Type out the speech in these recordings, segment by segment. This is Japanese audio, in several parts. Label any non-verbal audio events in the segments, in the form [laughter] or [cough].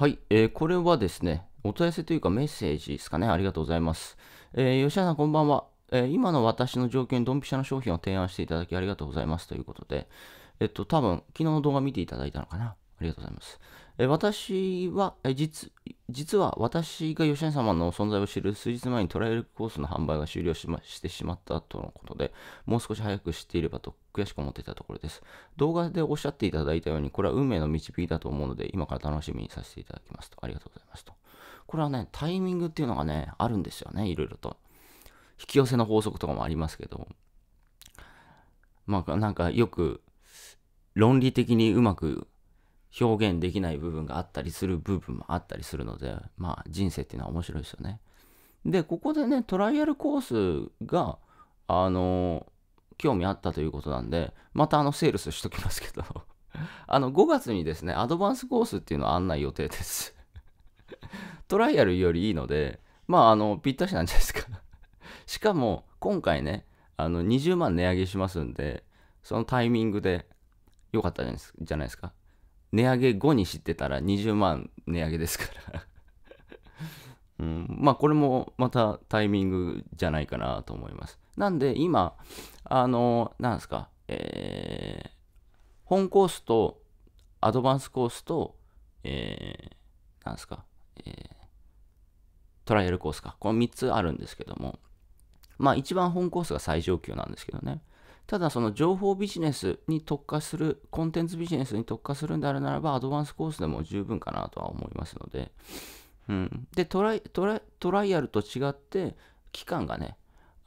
はい、えー、これはですね、お問い合わせというかメッセージですかね。ありがとうございます。えー、吉田さん、こんばんは。えー、今の私の状況にドンピシャの商品を提案していただきありがとうございますということで、えっと、多分、昨日の動画見ていただいたのかな。りがとうございます。え私はえ実、実は私が吉野様の存在を知る数日前にトライアルコースの販売が終了し,、ま、してしまったとのことで、もう少し早く知っていればと悔しく思っていたところです。動画でおっしゃっていただいたように、これは運命の導きだと思うので、今から楽しみにさせていただきますと。ありがとうございますと。これはね、タイミングっていうのがね、あるんですよね、いろいろと。引き寄せの法則とかもありますけど、まあなんかよく論理的にうまく表現できない部分があったりする部分もあったりするので、まあ人生っていうのは面白いですよね。で、ここでね、トライアルコースが、あの、興味あったということなんで、またあのセールスしときますけど [laughs] あの5月にですね、アドバンスコースっていうのを案内予定ですトライアルよりいいので、まああの、ぴったしなんじゃないですかしかも、今回ね、あの20万値上げしますんで、そのタイミングでよかったじゃないですか。値上げ後に知ってたら20万値上げですから [laughs] うん、まあこれもまたタイミングじゃないかなと思います。なんで今、あの、なんですか、えー、本コースとアドバンスコースと、えー、なんですか、えー、トライアルコースか。この3つあるんですけども、まあ一番本コースが最上級なんですけどね。ただその情報ビジネスに特化する、コンテンツビジネスに特化するんであるならば、アドバンスコースでも十分かなとは思いますので、うん、でトライトライ、トライアルと違って、期間がね、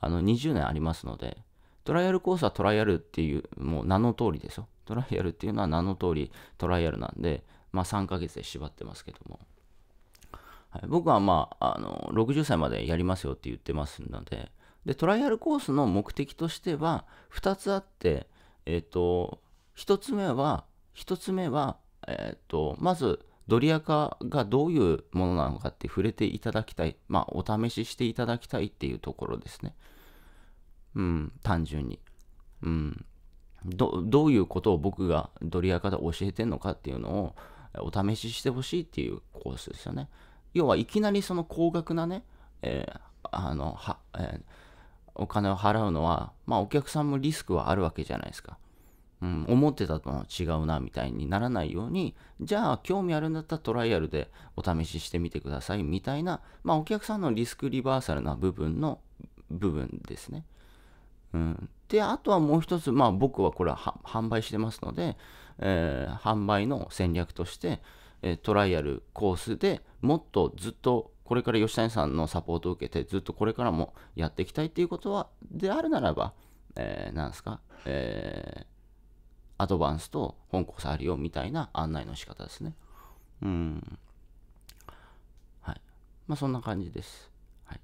あの20年ありますので、トライアルコースはトライアルっていう、もう名の通りでしょ。トライアルっていうのは名の通りトライアルなんで、まあ3ヶ月で縛ってますけども。はい、僕はまあ、あの、60歳までやりますよって言ってますので、で、トライアルコースの目的としては、2つあって、えっ、ー、と、1つ目は、1つ目は、えっ、ー、と、まず、ドリアカがどういうものなのかって触れていただきたい。まあ、お試ししていただきたいっていうところですね。うん、単純に。うん。ど、どういうことを僕がドリアカで教えてんのかっていうのをお試ししてほしいっていうコースですよね。要はいきなりその高額なね、えー、あの、は、えーお金を払うのは、まあ、お客さんもリスクはあるわけじゃないですか。うん、思ってたとは違うなみたいにならないように、じゃあ興味あるんだったらトライアルでお試ししてみてくださいみたいな、まあ、お客さんのリスクリバーサルな部分の部分ですね。うん、で、あとはもう一つ、まあ、僕はこれは販売してますので、えー、販売の戦略として、えトライアルコースでもっとずっとこれから吉谷さんのサポートを受けて、ずっとこれからもやっていきたいっていうことは、であるならば、えー、なんですか、えー、アドバンスと本コースあるよみたいな案内の仕方ですね。うん。はい。まあ、そんな感じです。はい。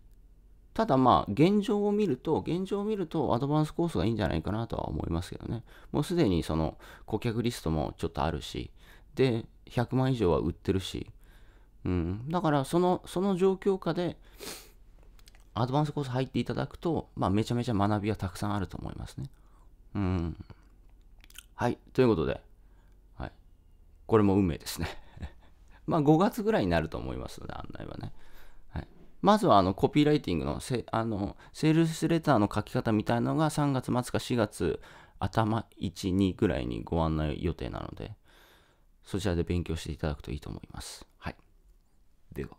ただまあ、現状を見ると、現状を見ると、アドバンスコースがいいんじゃないかなとは思いますけどね。もうすでにその、顧客リストもちょっとあるし、で、100万以上は売ってるし、うん、だからそのその状況下でアドバンスコース入っていただくと、まあ、めちゃめちゃ学びはたくさんあると思いますね。うん。はい。ということで、はい、これも運命ですね。[laughs] まあ5月ぐらいになると思いますので、案内はね。はい、まずはあのコピーライティングのせあのセールスレターの書き方みたいのが3月末か4月頭1、2ぐらいにご案内予定なので、そちらで勉強していただくといいと思います。では。